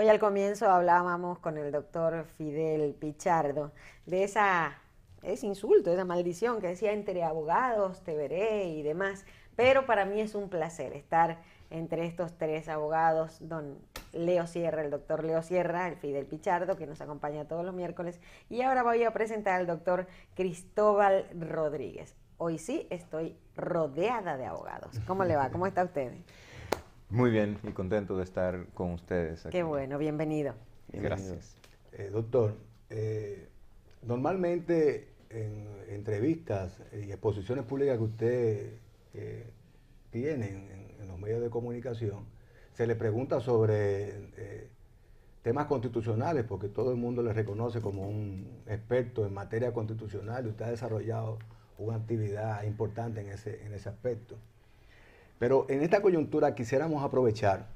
Hoy al comienzo hablábamos con el doctor Fidel Pichardo de esa, ese insulto, esa maldición que decía entre abogados, te veré y demás. Pero para mí es un placer estar entre estos tres abogados, don Leo Sierra, el doctor Leo Sierra, el Fidel Pichardo, que nos acompaña todos los miércoles, y ahora voy a presentar al doctor Cristóbal Rodríguez. Hoy sí estoy rodeada de abogados. ¿Cómo le va? ¿Cómo está usted? Muy bien y contento de estar con ustedes. Aquí. Qué bueno, bienvenido. Gracias. Eh, doctor, eh, normalmente en entrevistas y exposiciones públicas que usted eh, tiene en, los medios de comunicación, se le pregunta sobre temas constitucionales, porque todo el mundo le reconoce como un experto en materia constitucional y usted ha desarrollado una actividad importante en ese, en ese aspecto. Pero en esta coyuntura quisiéramos aprovechar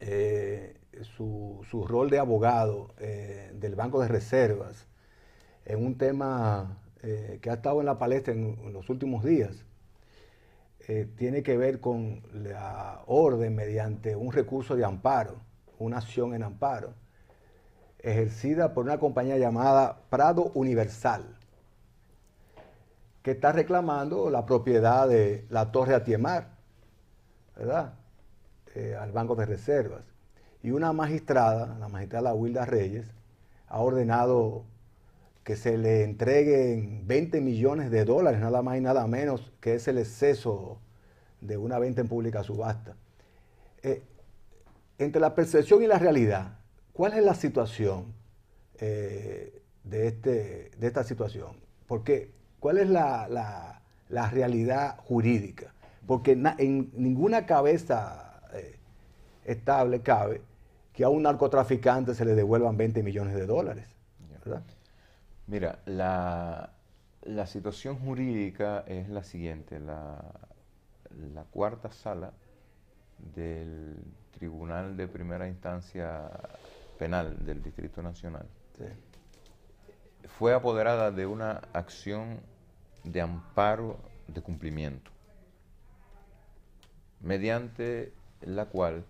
eh, su, rol de abogado eh, del Banco de Reservas en un tema eh, que ha estado en la palestra en, en los últimos días. tiene que ver con la orden mediante un recurso de amparo, una acción en amparo, ejercida por una compañía llamada Prado Universal que está reclamando la propiedad de la Torre Atiemar, ¿verdad? Eh, al Banco de Reservas. Y una magistrada, la magistrada Wilda Reyes, ha ordenado que se le entreguen 20 millones de dólares, nada más y nada menos, que es el exceso de una venta en pública subasta. Eh, entre la percepción y la realidad, ¿cuál es la situación eh, de, este, de esta situación? Porque, ¿cuál es la, la realidad jurídica? Porque en ninguna cabeza eh, estable cabe que a un narcotraficante se le devuelvan 20 millones de dólares. Mira, la, situación jurídica es la siguiente. La, cuarta sala del Tribunal de Primera Instancia Penal del Distrito Nacional fue apoderada de una acción de amparo de cumplimiento mediante la cual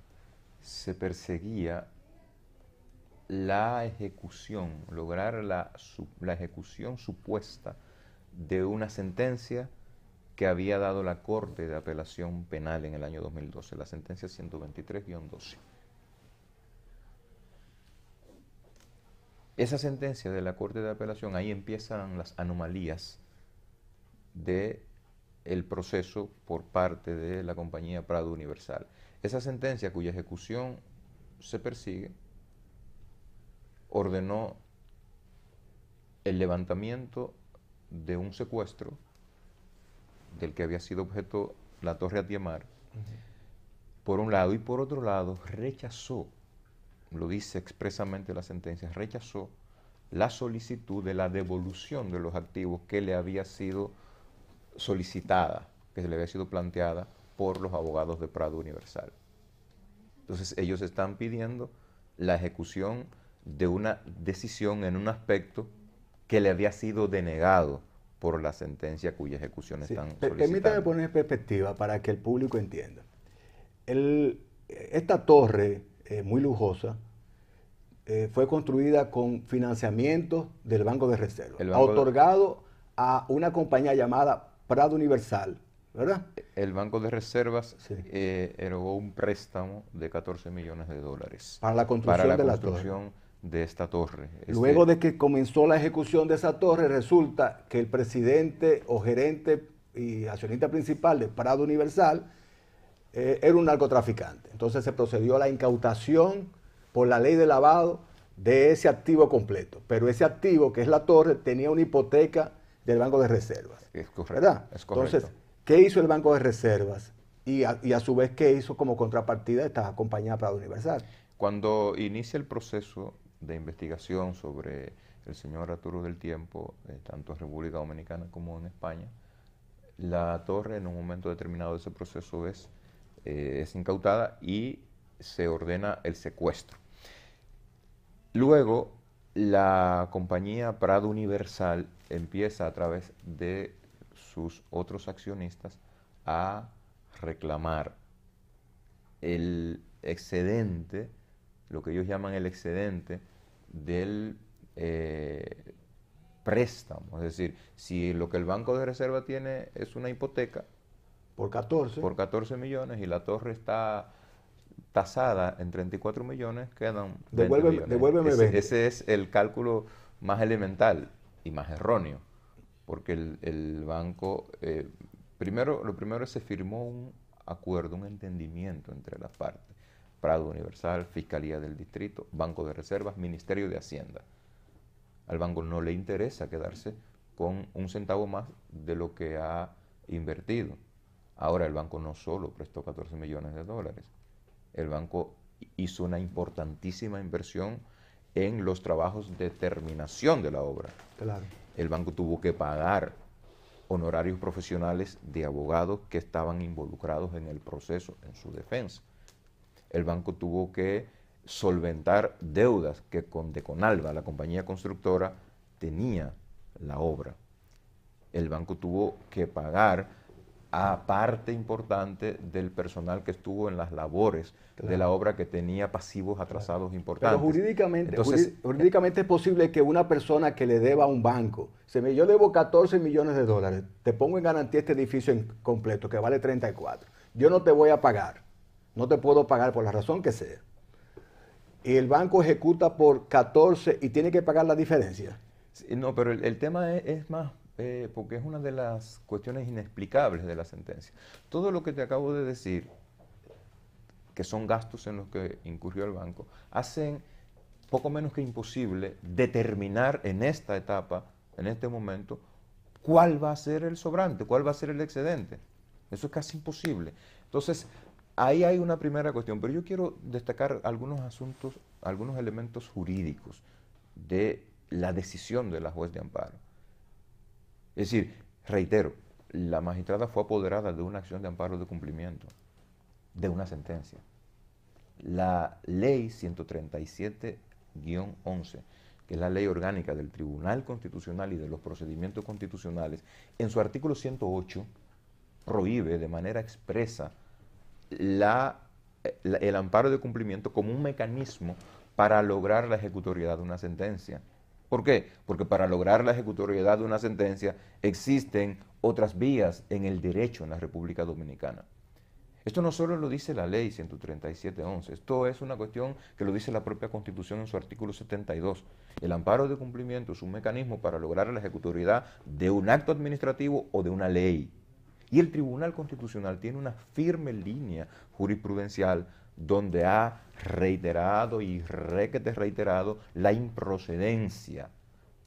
se perseguía la ejecución, lograr la, ejecución supuesta de una sentencia que había dado la Corte de Apelación Penal en el año 2012, la sentencia 123-12. Esa sentencia de la Corte de Apelación, ahí empiezan las anomalías de el proceso por parte de la compañía Prado Universal. Esa sentencia cuya ejecución se persigue ordenó el levantamiento de un secuestro del que había sido objeto la Torre Atiamar, por un lado, y por otro lado, rechazó, lo dice expresamente la sentencia, rechazó la solicitud de la devolución de los activos que le había sido solicitada, que se le había sido planteada por los abogados de Prado Universal. Entonces ellos están pidiendo la ejecución de una decisión en un aspecto que le había sido denegado por la sentencia cuya ejecución están solicitando. Permítame poner en perspectiva para que el público entienda. esta torre, eh, muy lujosa, eh, fue construida con financiamiento del Banco de Reserva, otorgado a una compañía llamada Prado Universal, ¿verdad? El Banco de Reservas eh, erogó un préstamo de 14 millones de dólares. Para la construcción, de, torre. de esta torre. Este Luego de que comenzó la ejecución de esa torre, resulta que el presidente o gerente y accionista principal de Prado Universal eh, era un narcotraficante. Entonces se procedió a la incautación por la ley de lavado de ese activo completo. Pero ese activo, que es la torre, tenía una hipoteca del Banco de Reservas. Es correcto. ¿Verdad? Entonces, ¿qué hizo el Banco de Reservas? Y a, su vez, ¿qué hizo como contrapartida esta compañía para Universal? Cuando inicia el proceso de investigación sobre el señor Arturo del Tiempo, eh, tanto en República Dominicana como en España, la torre en un momento determinado de ese proceso es, eh, es incautada y se ordena el secuestro. Luego, la compañía Prado Universal empieza a través de sus otros accionistas a reclamar el excedente, lo que ellos llaman el excedente del eh, préstamo. Es decir, si lo que el Banco de Reserva tiene es una hipoteca. Por 14. Por 14 millones y la torre está tasada en 34 millones, quedan... devuélveme, ese, es el cálculo más elemental y más erróneo, porque el, banco, eh, primero, lo primero se firmó un acuerdo, un entendimiento entre las partes, Prado Universal, Fiscalía del Distrito, Banco de Reservas, Ministerio de Hacienda. Al banco no le interesa quedarse con un centavo más de lo que ha invertido. Ahora el banco no solo prestó 14 millones de dólares, el banco hizo una importantísima inversión en los trabajos de terminación de la obra. El banco tuvo que pagar honorarios profesionales de abogados que estaban involucrados en el proceso, en su defensa. El banco tuvo que solventar deudas que con Conalva, la compañía constructora, tenía la obra. El banco tuvo que pagar a parte importante del personal que estuvo en las labores de la obra que tenía pasivos atrasados importantes. Pero jurídicamente, jurídicamente es posible que una persona que le deba a un banco, se me, yo debo 14 millones de dólares, te pongo en garantía este edificio en completo que vale 34, yo no te voy a pagar, no te puedo pagar por la razón que sea. Y el banco ejecuta por 14 y tiene que pagar la diferencia. no, pero el, tema es más eh, porque es una de las cuestiones inexplicables de la sentencia. Todo lo que te acabo de decir, que son gastos en los que incurrió el banco, hacen poco menos que imposible determinar en esta etapa, en este momento, cuál va a ser el sobrante, cuál va a ser el excedente. Eso es casi imposible. Entonces, ahí hay una primera cuestión, pero yo quiero destacar algunos asuntos, algunos elementos jurídicos de la decisión de la juez de amparo. Es decir, reitero, la magistrada fue apoderada de una acción de amparo de cumplimiento, de una sentencia. La ley 137-11, que es la ley orgánica del Tribunal Constitucional y de los procedimientos constitucionales, en su artículo 108 prohíbe de manera expresa el amparo de cumplimiento como un mecanismo para lograr la ejecutoriedad de una sentencia. ¿Por qué? Porque para lograr la ejecutoriedad de una sentencia existen otras vías en el derecho en la República Dominicana. Esto no solo lo dice la ley 137.11, esto es una cuestión que lo dice la propia Constitución en su artículo 72. El amparo de cumplimiento es un mecanismo para lograr la ejecutoriedad de un acto administrativo o de una ley. Y el Tribunal Constitucional tiene una firme línea jurisprudencial donde ha reiterado y requete reiterado la improcedencia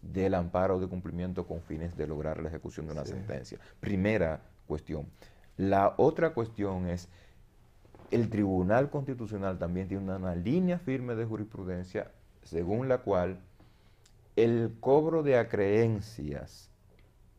del amparo de cumplimiento con fines de lograr la ejecución de una sentencia. Primera cuestión. La otra cuestión es, el Tribunal Constitucional también tiene una línea firme de jurisprudencia según la cual el cobro de acreencias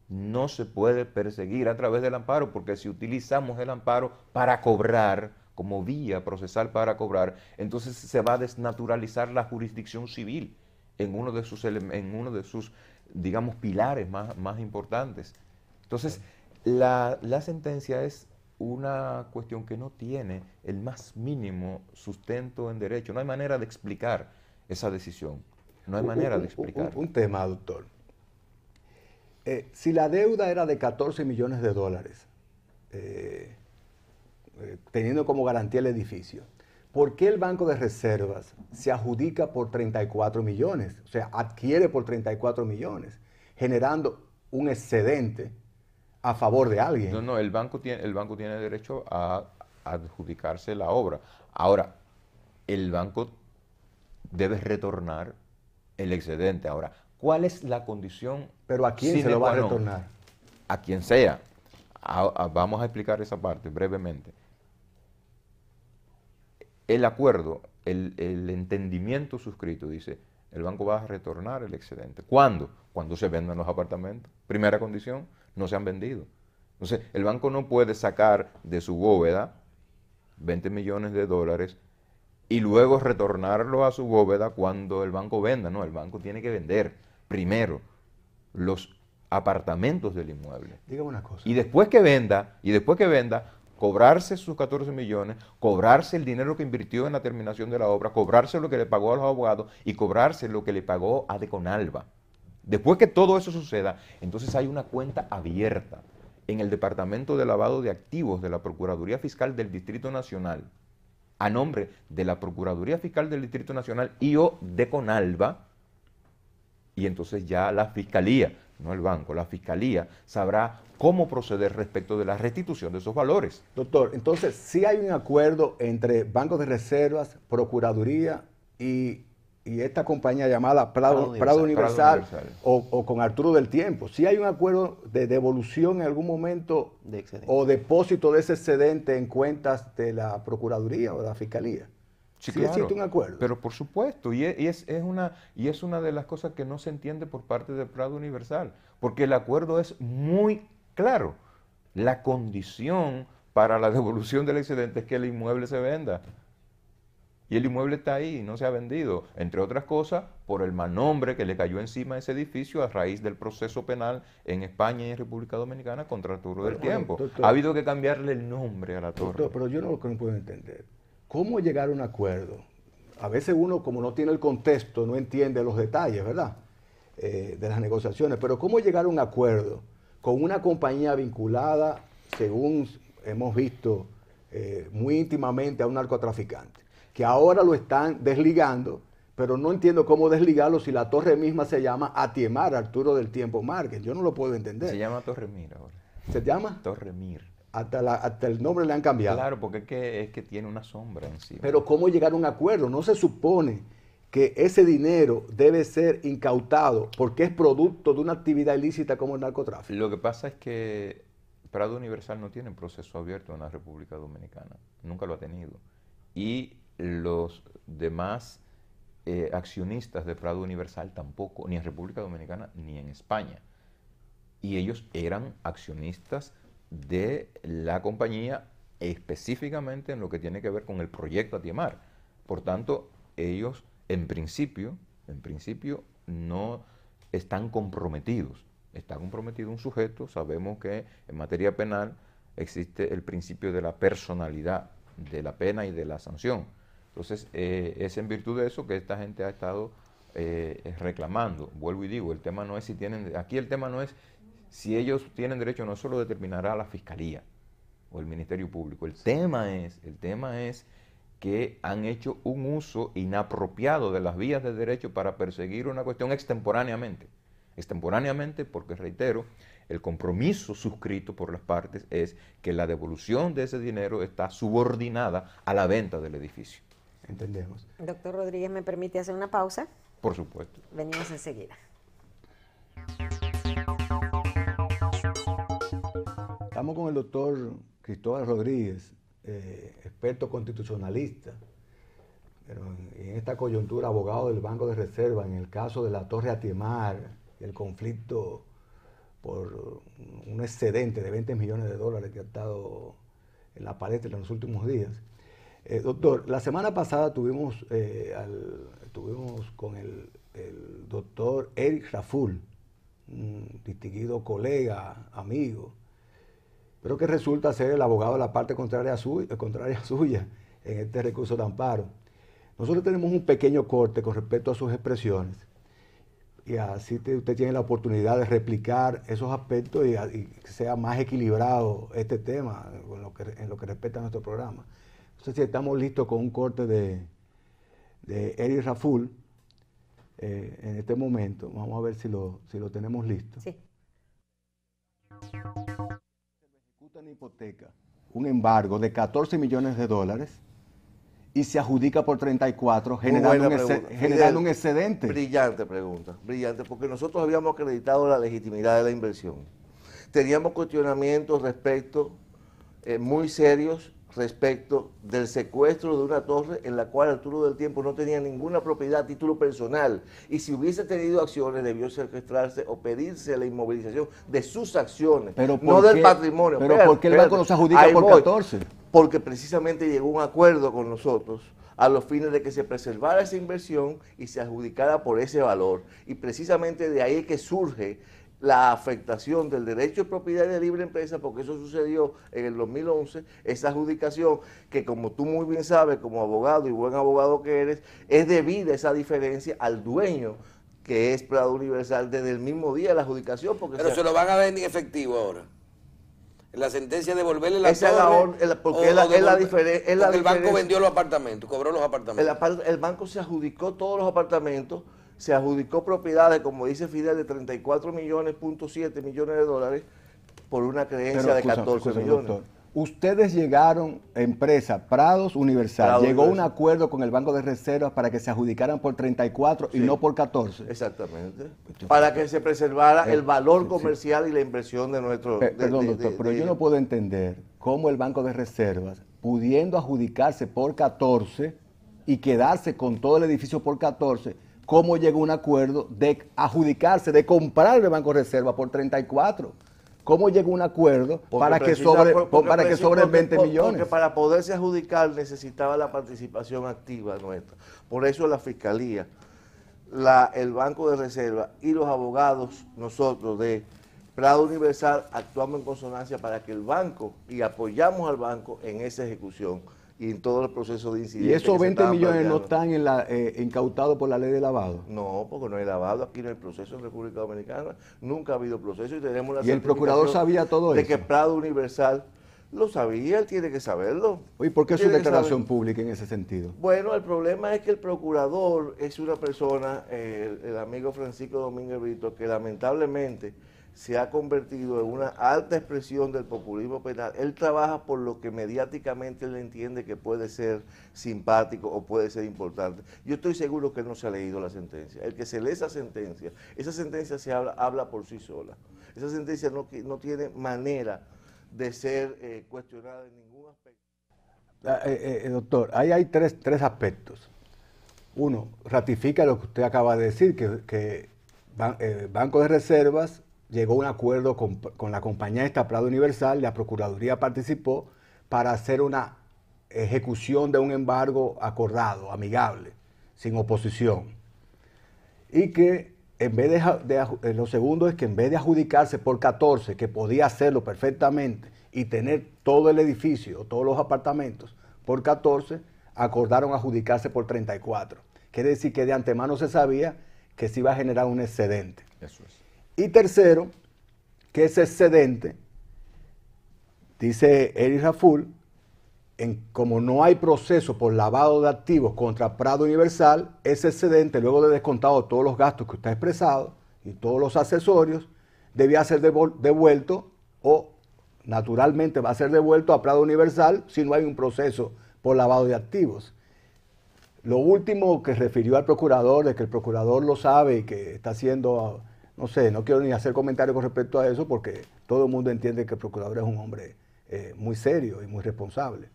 no se puede perseguir a través del amparo, porque si utilizamos el amparo para cobrar, como vía procesal para cobrar, entonces se va a desnaturalizar la jurisdicción civil en uno de sus, en uno de sus digamos, pilares más, más importantes. Entonces, la, sentencia es una cuestión que no tiene el más mínimo sustento en derecho. No hay manera de explicar esa decisión. No hay manera de explicar. Un, tema, doctor. Eh, si la deuda era de 14 millones de dólares, eh, eh, teniendo como garantía el edificio. ¿Por qué el Banco de Reservas se adjudica por 34 millones? O sea, adquiere por 34 millones, generando un excedente a favor de alguien. No, no, el banco tiene, el banco tiene derecho a adjudicarse la obra. Ahora, el banco debe retornar el excedente. Ahora, ¿cuál es la condición? Pero ¿a quién se lo va a retornar? A quien sea. vamos a explicar esa parte brevemente el acuerdo, el, entendimiento suscrito dice, el banco va a retornar el excedente. ¿Cuándo? Cuando se vendan los apartamentos. Primera condición, no se han vendido. Entonces, el banco no puede sacar de su bóveda 20 millones de dólares y luego retornarlo a su bóveda cuando el banco venda. No, el banco tiene que vender primero los apartamentos del inmueble. Dígame una cosa. Y después que venda, y después que venda, cobrarse sus 14 millones, cobrarse el dinero que invirtió en la terminación de la obra, cobrarse lo que le pagó a los abogados y cobrarse lo que le pagó a Deconalba. Después que todo eso suceda, entonces hay una cuenta abierta en el Departamento de Lavado de Activos de la Procuraduría Fiscal del Distrito Nacional, a nombre de la Procuraduría Fiscal del Distrito Nacional y o Deconalba, y entonces ya la Fiscalía no el banco, la fiscalía sabrá cómo proceder respecto de la restitución de esos valores. Doctor, entonces, si hay un acuerdo entre bancos de reservas, Procuraduría y, esta compañía llamada Prado, Universal, O, con Arturo del Tiempo, si hay un acuerdo de devolución en algún momento o depósito de ese excedente en cuentas de la Procuraduría o de la Fiscalía. Sí, existe un acuerdo. Pero por supuesto, y es, una, y es una de las cosas que no se entiende por parte del Prado Universal, porque el acuerdo es muy claro. La condición para la devolución del excedente es que el inmueble se venda. Y el inmueble está ahí, no se ha vendido, entre otras cosas, por el mal nombre que le cayó encima a ese edificio a raíz del proceso penal en España y en República Dominicana contra el Arturo del Tiempo. ha habido que cambiarle el nombre a la torre. pero yo no lo puedo entender ¿Cómo llegar a un acuerdo? A veces uno, como no tiene el contexto, no entiende los detalles, ¿verdad? Eh, de las negociaciones, pero ¿cómo llegar a un acuerdo con una compañía vinculada, según hemos visto, eh, muy íntimamente a un narcotraficante? Que ahora lo están desligando, pero no entiendo cómo desligarlo si la torre misma se llama Atiemar, Arturo del Tiempo Márquez. Yo no lo puedo entender. Se llama Torre Mir ahora. ¿Se llama? Torre hasta, el nombre le han cambiado. Claro, porque es que, tiene una sombra encima. Pero ¿cómo llegar a un acuerdo? No se supone que ese dinero debe ser incautado porque es producto de una actividad ilícita como el narcotráfico. Lo que pasa es que Prado Universal no tiene proceso abierto en la República Dominicana, nunca lo ha tenido. Y los demás eh, accionistas de Prado Universal tampoco, ni en República Dominicana ni en España. Y ellos eran accionistas de la compañía específicamente en lo que tiene que ver con el proyecto Atiemar. Por tanto, ellos en principio, en principio no están comprometidos. Está comprometido un sujeto, sabemos que en materia penal existe el principio de la personalidad, de la pena y de la sanción. Entonces, eh, es en virtud de eso que esta gente ha estado eh, reclamando. Vuelvo y digo, el tema no es si tienen, aquí el tema no es si ellos tienen derecho no solo determinará la fiscalía o el Ministerio Público. El tema es, el tema es que han hecho un uso inapropiado de las vías de derecho para perseguir una cuestión extemporáneamente. Extemporáneamente porque, reitero, el compromiso suscrito por las partes es que la devolución de ese dinero está subordinada a la venta del edificio. Entendemos. Doctor Rodríguez, ¿me permite hacer una pausa? Por supuesto. Venimos enseguida. con el doctor Cristóbal Rodríguez, eh, experto constitucionalista, pero en, esta coyuntura abogado del Banco de Reserva, en el caso de la Torre Atiemar el conflicto por un excedente de 20 millones de dólares que ha estado en la palestra en los últimos días. Eh, doctor, la semana pasada eh, tuvimos, con el, el, doctor Eric Raful, un distinguido colega, amigo, pero que resulta ser el abogado de la parte contraria, suya, eh, contraria suya en este recurso de amparo. Nosotros tenemos un pequeño corte con respecto a sus expresiones y así usted tiene la oportunidad de replicar esos aspectos y, que sea más equilibrado este tema en lo, que, en lo que respecta a nuestro programa. No sé si estamos listos con un corte de, de Eric Raful eh, en este momento, vamos a ver si lo, si lo tenemos listo. Sí hipoteca, un embargo de 14 millones de dólares y se adjudica por 34, generando, un, un excedente. Brillante pregunta, brillante, porque nosotros habíamos acreditado la legitimidad de la inversión. Teníamos cuestionamientos respecto eh, muy serios respecto del secuestro de una torre en la cual Arturo del Tiempo no tenía ninguna propiedad a título personal y si hubiese tenido acciones debió secuestrarse o pedirse la inmovilización de sus acciones, no del patrimonio. Pero ¿por qué el banco nos adjudica por 14? Porque precisamente llegó un acuerdo con nosotros a los fines de que se preservara esa inversión y se adjudicara por ese valor. Y precisamente de ahí es que surge la afectación del derecho de propiedad y de libre empresa, porque eso sucedió en el 2011, esa adjudicación que como tú muy bien sabes, como abogado y buen abogado que eres, es debida esa diferencia al dueño que es Prado Universal desde el mismo día de la adjudicación. Porque Pero se, lo van a ver en efectivo ahora la sentencia de devolverle la porque es la, el banco vendió los apartamentos, cobró los apartamentos. El, el, banco se adjudicó todos los apartamentos se adjudicó propiedades, como dice Fidel, de 34 millones, 7 millones de dólares por una creencia de 14 millones. ustedes llegaron, empresa Prados Universal, llegó a un acuerdo con el Banco de Reservas para que se adjudicaran por 34 y no por 14. Exactamente. Pues, para que se preservara eh, el valor comercial y la inversión de nuestro... Eh, perdón, doctor, pero yo no puedo entender cómo el Banco de Reservas, pudiendo adjudicarse por 14 y quedarse con todo el edificio por 14, cómo llegó un acuerdo de adjudicarse, de comprar el Banco Reserva por 34. ¿Cómo llegó un acuerdo para que, sobre, para que sobre 20 millones? Porque para poderse adjudicar necesitaba la participación activa nuestra. Por eso la Fiscalía, la, el Banco de Reserva y los abogados, nosotros de Prado Universal, actuamos en consonancia para que el banco y apoyamos al banco en esa ejecución y en todos los procesos de incidencia. ¿Y esos 20 millones no están en eh, incautados por la ley de lavado? No, porque no hay lavado, aquí no hay proceso en República Dominicana, nunca ha habido proceso y tenemos la... ¿Y el procurador sabía todo eso? De que Prado Universal lo sabía, él tiene que saberlo. ¿Y por qué su declaración pública en ese sentido? Bueno, el problema es que el procurador es una persona, eh, el, amigo Francisco Domínguez Brito, que lamentablemente se ha convertido en una alta expresión del populismo penal. Él trabaja por lo que mediáticamente él entiende que puede ser simpático o puede ser importante. Yo estoy seguro que no se ha leído la sentencia. El que se lee esa sentencia, esa sentencia se habla, habla por sí sola. Esa sentencia no, no tiene manera de ser eh, cuestionada en ningún aspecto. Ah, eh, eh, doctor, ahí hay tres, aspectos. Uno, ratifica lo que usted acaba de decir, que, Banco de Reservas llegó un acuerdo con, la compañía esta Prado Universal, la Procuraduría participó para hacer una ejecución de un embargo acordado, amigable, sin oposición. Y que en vez de, de, eh, lo segundo es que en vez de adjudicarse por 14, que podía hacerlo perfectamente y tener todo el edificio, todos los apartamentos por 14, acordaron adjudicarse por 34. Quiere decir que de antemano se sabía que se iba a generar un excedente. Eso es. Y tercero, que ese excedente, dice Eric Raful, en, como no hay proceso por lavado de activos contra Prado Universal, ese excedente, luego de descontado todos los gastos que usted ha expresado y todos los accesorios, debía ser devuelto o naturalmente va a ser devuelto a Prado Universal si no hay un proceso por lavado de activos. Lo último que refirió al procurador, de que el procurador lo sabe y que está haciendo no sé, no quiero ni hacer comentarios con respecto a eso porque todo el mundo entiende que el procurador es un hombre eh, muy serio y muy responsable.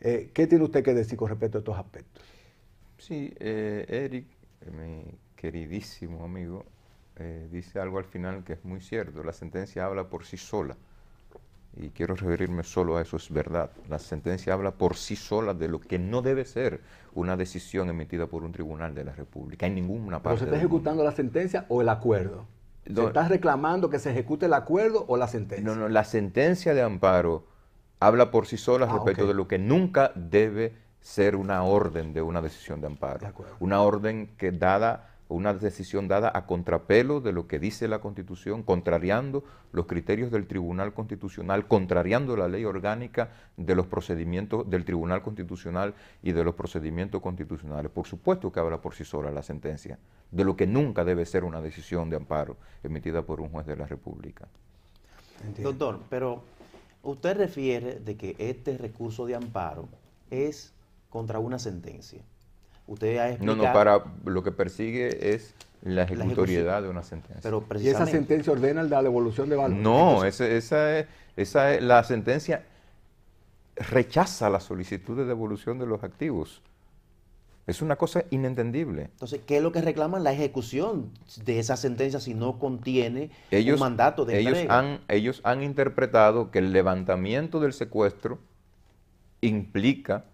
Eh, ¿Qué tiene usted que decir con respecto a estos aspectos? Sí, eh, Eric, mi queridísimo amigo, dice algo al final que es muy cierto. La sentencia habla por sí sola. Y quiero referirme solo a eso, es verdad. La sentencia habla por sí sola de lo que no debe ser una decisión emitida por un tribunal de la República, Hay ninguna parte. ¿Pero se está ejecutando la sentencia o el acuerdo? ¿Se ¿Estás reclamando que se ejecute el acuerdo o la sentencia? No, no, la sentencia de amparo habla por sí sola ah, respecto de lo que nunca debe ser una orden de una decisión de amparo. una orden que dada una decisión dada a contrapelo de lo que dice la Constitución, contrariando los criterios del Tribunal Constitucional, contrariando la ley orgánica de los procedimientos del Tribunal Constitucional y de los procedimientos constitucionales. Por supuesto que habla por sí sola la sentencia, de lo que nunca debe ser una decisión de amparo emitida por un juez de la República. Doctor, pero usted refiere de que este recurso de amparo es contra una sentencia. No, no, para lo que persigue es la ejecutoriedad de una sentencia. Pero ¿Y esa sentencia ordena la devolución de valores? No, esa, es, esa la sentencia rechaza la solicitud de devolución de los activos. Es una cosa inentendible. Entonces, ¿qué es lo que reclaman? La ejecución de esa sentencia si no contiene un mandato de ellos ellos han interpretado que el levantamiento del secuestro implica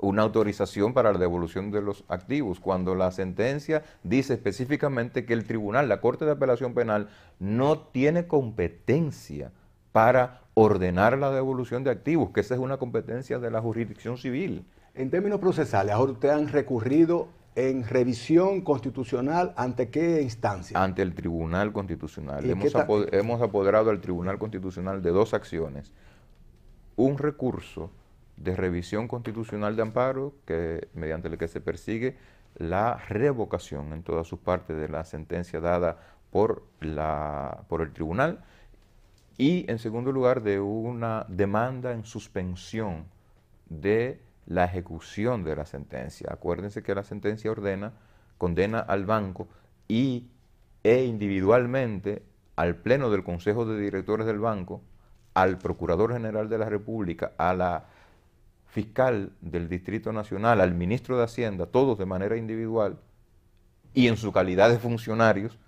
una autorización para la devolución de los activos, cuando la sentencia dice específicamente que el tribunal, la Corte de Apelación Penal, no tiene competencia para ordenar la devolución de activos, que esa es una competencia de la jurisdicción civil. En términos procesales, ahora ustedes han recurrido en revisión constitucional ante qué instancia? Ante el Tribunal Constitucional. Hemos, hemos apoderado al Tribunal Constitucional de dos acciones. Un recurso de revisión constitucional de amparo que, mediante el que se persigue la revocación en todas sus partes de la sentencia dada por, la, por el tribunal y, en segundo lugar, de una demanda en suspensión de la ejecución de la sentencia. Acuérdense que la sentencia ordena, condena al banco y, e individualmente al Pleno del Consejo de Directores del Banco, al Procurador General de la República, a la fiscal del Distrito Nacional, al ministro de Hacienda, todos de manera individual, y en su calidad de funcionarios,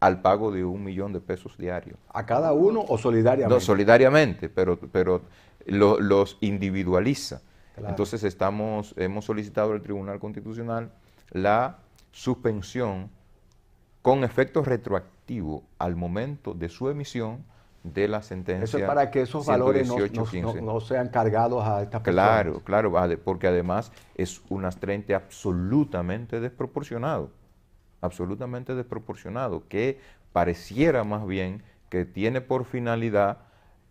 al pago de un millón de pesos diarios. ¿A cada uno o solidariamente? No, solidariamente, pero, pero los individualiza. Entonces estamos, hemos solicitado al Tribunal Constitucional la suspensión con efecto retroactivo al momento de su emisión de la sentencia. Eso es para que esos valores no, no, sean cargados a estas personas. Claro, claro, porque además es un astrente absolutamente desproporcionado, absolutamente desproporcionado, que pareciera más bien que tiene por finalidad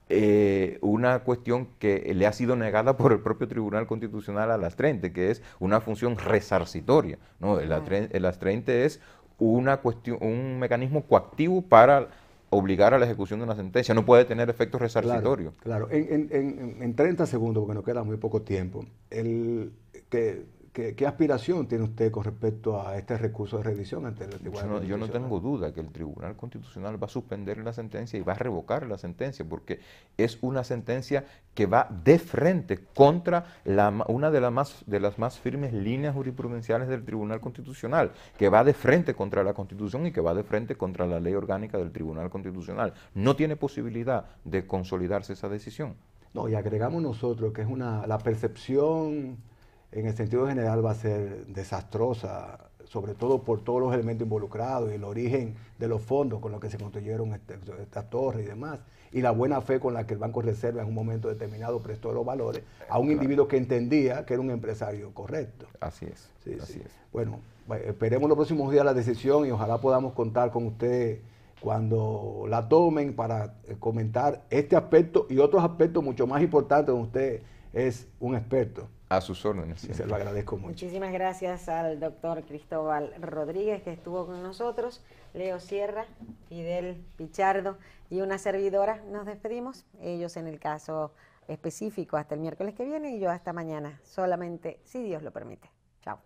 eh, una cuestión que le ha sido negada por el propio Tribunal Constitucional a las astrente, que es una función resarcitoria. ¿no? El, astrente, es una cuestión, un mecanismo coactivo para obligar a la ejecución de una sentencia, no puede tener efectos resarcitorios. Claro, En, en, en, 30 segundos, porque nos queda muy poco tiempo, el, que ¿Qué, aspiración tiene usted con respecto a este recurso de revisión ante el Tribunal yo no, yo no tengo duda que el Tribunal Constitucional va a suspender la sentencia y va a revocar la sentencia, porque es una sentencia que va de frente contra la, una de, de las más firmes líneas jurisprudenciales del Tribunal Constitucional, que va de frente contra la Constitución y que va de frente contra la ley orgánica del Tribunal Constitucional. No tiene posibilidad de consolidarse esa decisión. No, y agregamos nosotros que es una, la percepción en el sentido general va a ser desastrosa, sobre todo por todos los elementos involucrados y el origen de los fondos con los que se construyeron estas esta torre y demás, y la buena fe con la que el Banco Reserva en un momento determinado prestó los valores a un individuo que entendía que era un empresario correcto. Así es. Bueno, pues, esperemos los próximos días la decisión y ojalá podamos contar con usted cuando la tomen para eh, comentar este aspecto y otros aspectos mucho más importantes donde usted es un experto. A sus órdenes. Se lo agradezco mucho. Muchísimas gracias al doctor Cristóbal Rodríguez que estuvo con nosotros, Leo Sierra, Fidel Pichardo y una servidora. Nos despedimos, ellos en el caso específico hasta el miércoles que viene y yo hasta mañana, solamente si Dios lo permite. Chao.